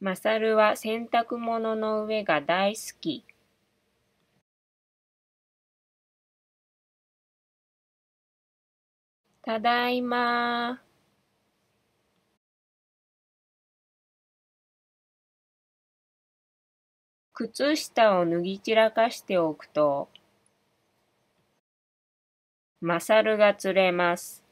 まさるは洗濯物の上が大好きただいま靴下を脱ぎ散らかしておくと、マサルが釣れます。